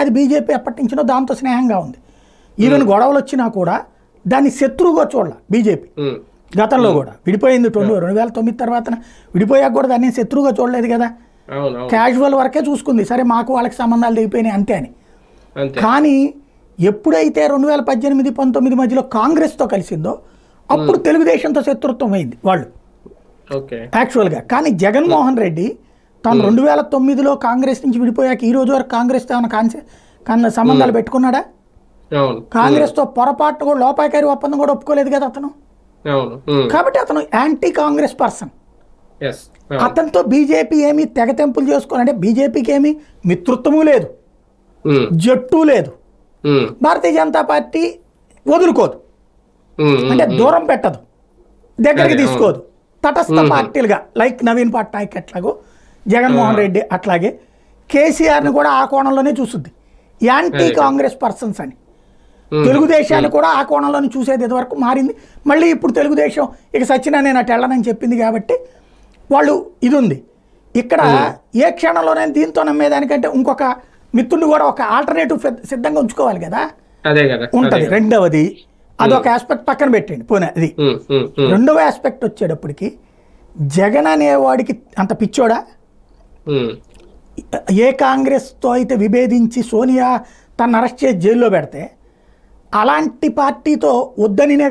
అది బీజేపీ ఎప్పటి నుంచినో దాంతో స్నేహంగా ఉంది ఈవెన్ గొడవలు వచ్చినా కూడా దాన్ని శత్రువుగా చూడాల బీజేపీ గతంలో కూడా విడిపోయింది రెండు రెండు వేల తొమ్మిది తర్వాత విడిపోయాక కూడా దాన్ని శత్రువుగా చూడలేదు కదా క్యాజువల్ వరకే చూసుకుంది సరే మాకు వాళ్ళకి సంబంధాలు దిగిపోయినాయి అంతే అని కానీ ఎప్పుడైతే రెండు వేల పద్దెనిమిది పంతొమ్మిది మధ్యలో కాంగ్రెస్తో కలిసిందో అప్పుడు తెలుగుదేశంతో శత్రుత్వం అయింది వాళ్ళు యాక్చువల్గా కానీ జగన్మోహన్ రెడ్డి తాను రెండు వేల తొమ్మిదిలో కాంగ్రెస్ నుంచి విడిపోయాక ఈ రోజు వరకు కాంగ్రెస్ ఏమైనా సంబంధాలు పెట్టుకున్నాడా కాంగ్రెస్ తో పొరపాటు కూడా లోపాయకారి ఒప్పందం కూడా ఒప్పుకోలేదు కదా అతను కాబట్టి అతను యాంటీ కాంగ్రెస్ పర్సన్ అతనితో బీజేపీ ఏమి తెగతెంపులు చేసుకోనంటే అంటే బీజేపీకి ఏమి మిత్రుత్వము లేదు జట్టు లేదు భారతీయ జనతా పార్టీ వదులుకోదు అంటే దూరం పెట్టదు దగ్గరికి తీసుకోదు తటస్థ పార్టీలుగా లైక్ నవీన్ పట్నాయక్ ఎట్లాగో జగన్మోహన్ రెడ్డి అట్లాగే కేసీఆర్ని కూడా ఆ కోణంలోనే చూస్తుంది యాంటీ కాంగ్రెస్ పర్సన్స్ అని తెలుగుదేశాన్ని కూడా ఆ కోణంలోనే చూసేది ఇదివరకు మారింది మళ్ళీ ఇప్పుడు తెలుగుదేశం ఇక సచ్చినా నేను అటు వెళ్ళనని చెప్పింది కాబట్టి వాళ్ళు ఇది ఉంది ఇక్కడ ఏ క్షణంలోనే దీంతో నమ్మేదానికంటే ఇంకొక మిత్రుని కూడా ఒక ఆల్టర్నేటివ్ సిద్ధంగా ఉంచుకోవాలి కదా ఉంటుంది రెండవది అదొక ఆస్పెక్ట్ పక్కన పెట్టండి పోనీ అది రెండవ ఆస్పెక్ట్ వచ్చేటప్పటికి జగన్ అనేవాడికి అంత పిచ్చోడా ఏ కాంగ్రెస్తో అయితే విభేదించి సోనియా తను అరెస్ట్ చేసి జైల్లో పెడితే అలాంటి పార్టీతో వద్దనినే